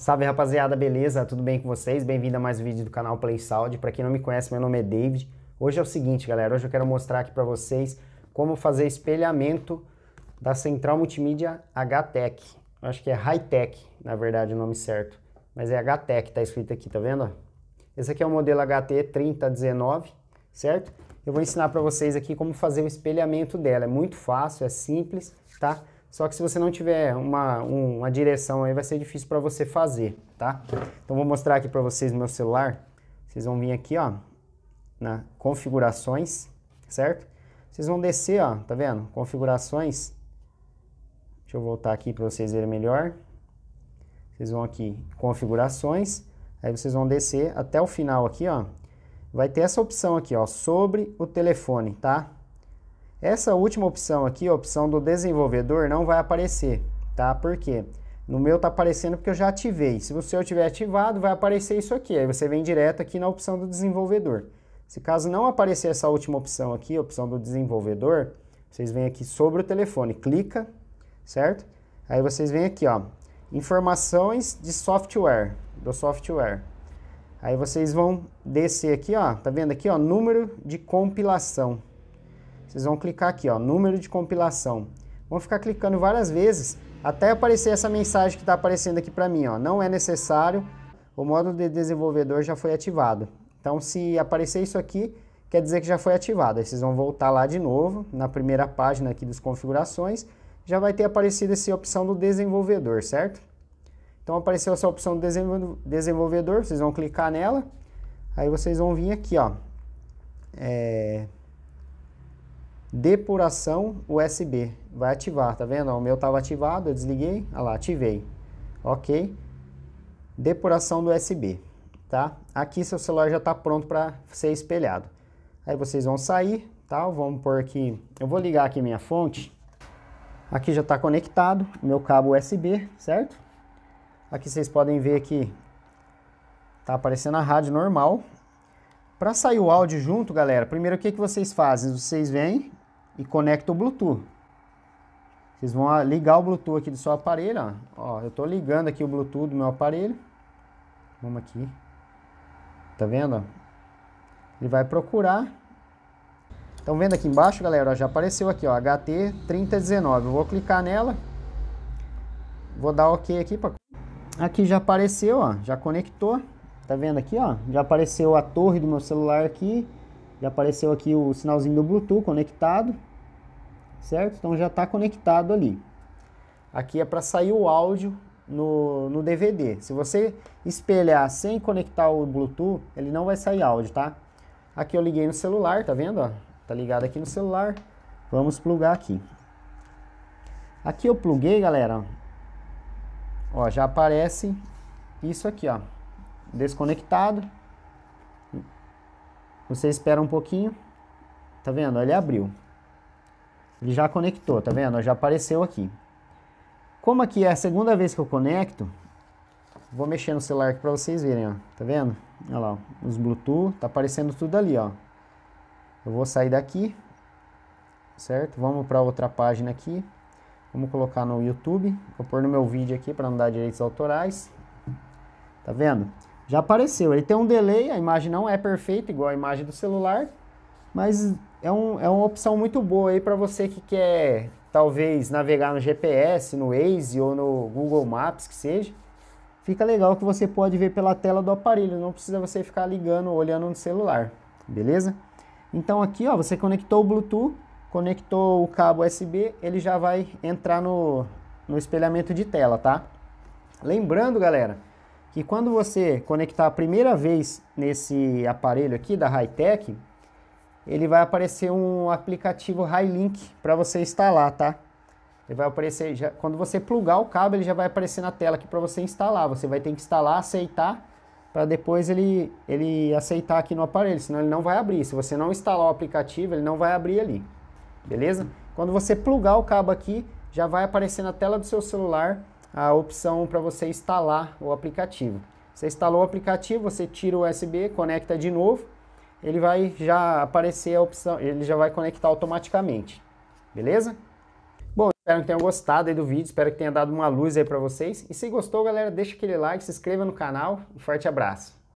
Salve rapaziada, beleza? Tudo bem com vocês? Bem-vindo a mais um vídeo do canal Play Sound. Para quem não me conhece, meu nome é David. Hoje é o seguinte, galera, hoje eu quero mostrar aqui para vocês como fazer espelhamento da central multimídia HTEC. Acho que é Hightech, na verdade, o nome certo, mas é HTEC, tá escrito aqui, tá vendo? Esse aqui é o modelo HT3019, certo? Eu vou ensinar para vocês aqui como fazer o espelhamento dela. É muito fácil, é simples, tá? Só que se você não tiver uma, um, uma direção aí, vai ser difícil para você fazer, tá? Então, vou mostrar aqui para vocês no meu celular. Vocês vão vir aqui, ó, na configurações, certo? Vocês vão descer, ó, tá vendo? Configurações. Deixa eu voltar aqui para vocês verem melhor. Vocês vão aqui, configurações. Aí vocês vão descer até o final aqui, ó. Vai ter essa opção aqui, ó, sobre o telefone, tá? Essa última opção aqui, a opção do desenvolvedor, não vai aparecer, tá? Por quê? No meu tá aparecendo porque eu já ativei. Se você tiver ativado, vai aparecer isso aqui. Aí você vem direto aqui na opção do desenvolvedor. Se caso não aparecer essa última opção aqui, a opção do desenvolvedor, vocês vêm aqui sobre o telefone, clica, certo? Aí vocês vêm aqui, ó, informações de software, do software. Aí vocês vão descer aqui, ó, tá vendo aqui, ó, número de compilação. Vocês vão clicar aqui, ó, número de compilação. Vão ficar clicando várias vezes até aparecer essa mensagem que está aparecendo aqui para mim, ó, não é necessário, o modo de desenvolvedor já foi ativado. Então, se aparecer isso aqui, quer dizer que já foi ativado. Aí vocês vão voltar lá de novo, na primeira página aqui das configurações, já vai ter aparecido essa opção do desenvolvedor, certo? Então, apareceu essa opção do desenvolvedor, vocês vão clicar nela, aí vocês vão vir aqui, ó, é, depuração USB. Vai ativar, tá vendo? O meu estava ativado, eu desliguei. Olha lá, ativei. Ok. Depuração do USB, tá? Aqui seu celular já está pronto para ser espelhado. Aí vocês vão sair, tá? Vamos por aqui... Eu vou ligar aqui minha fonte. Aqui já está conectado meu cabo USB, certo? Aqui vocês podem ver que tá aparecendo a rádio normal. Para sair o áudio junto, galera, primeiro o que, que vocês fazem? Vocês vêm, e conecta o Bluetooth. Vocês vão ligar o Bluetooth aqui do seu aparelho, ó. ó eu estou ligando aqui o Bluetooth do meu aparelho. Vamos aqui. Tá vendo? Ele vai procurar. Estão vendo aqui embaixo, galera? já apareceu aqui, ó, HT3019. Eu vou clicar nela. Vou dar OK aqui para Aqui já apareceu, ó, já conectou. Tá vendo aqui, ó? Já apareceu a torre do meu celular aqui já apareceu aqui o sinalzinho do Bluetooth conectado, certo? Então já está conectado ali. Aqui é para sair o áudio no, no DVD. Se você espelhar sem conectar o Bluetooth, ele não vai sair áudio, tá? Aqui eu liguei no celular, tá vendo? Ó? Tá ligado aqui no celular. Vamos plugar aqui. Aqui eu pluguei, galera. Ó, já aparece isso aqui, ó. Desconectado. Você espera um pouquinho. Tá vendo? Ele abriu. Ele já conectou, tá vendo? Já apareceu aqui. Como aqui é a segunda vez que eu conecto, vou mexer no celular aqui pra vocês verem, ó. Tá vendo? Olha lá, os Bluetooth, tá aparecendo tudo ali, ó. Eu vou sair daqui, certo? Vamos para outra página aqui. Vamos colocar no YouTube. Vou pôr no meu vídeo aqui para não dar direitos autorais. Tá vendo? Já apareceu. Ele tem um delay, a imagem não é perfeita, igual a imagem do celular, mas é, um, é uma opção muito boa aí para você que quer, talvez, navegar no GPS, no Waze ou no Google Maps, que seja. Fica legal que você pode ver pela tela do aparelho, não precisa você ficar ligando, olhando no celular, beleza? Então aqui, ó, você conectou o Bluetooth, conectou o cabo USB, ele já vai entrar no, no espelhamento de tela, tá? Lembrando, galera, que quando você conectar a primeira vez nesse aparelho aqui da Hightech, ele vai aparecer um aplicativo Hilink para você instalar, tá? Ele vai aparecer, já, quando você plugar o cabo, ele já vai aparecer na tela aqui para você instalar. Você vai ter que instalar, aceitar, para depois ele, ele aceitar aqui no aparelho, senão ele não vai abrir. Se você não instalar o aplicativo, ele não vai abrir ali, beleza? Quando você plugar o cabo aqui, já vai aparecer na tela do seu celular a opção para você instalar o aplicativo. Você instalou o aplicativo, você tira o USB, conecta de novo, ele vai já aparecer a opção, ele já vai conectar automaticamente. Beleza? Bom, espero que tenham gostado do vídeo, espero que tenha dado uma luz aí para vocês. E se gostou, galera, deixa aquele like, se inscreva no canal. Um forte abraço.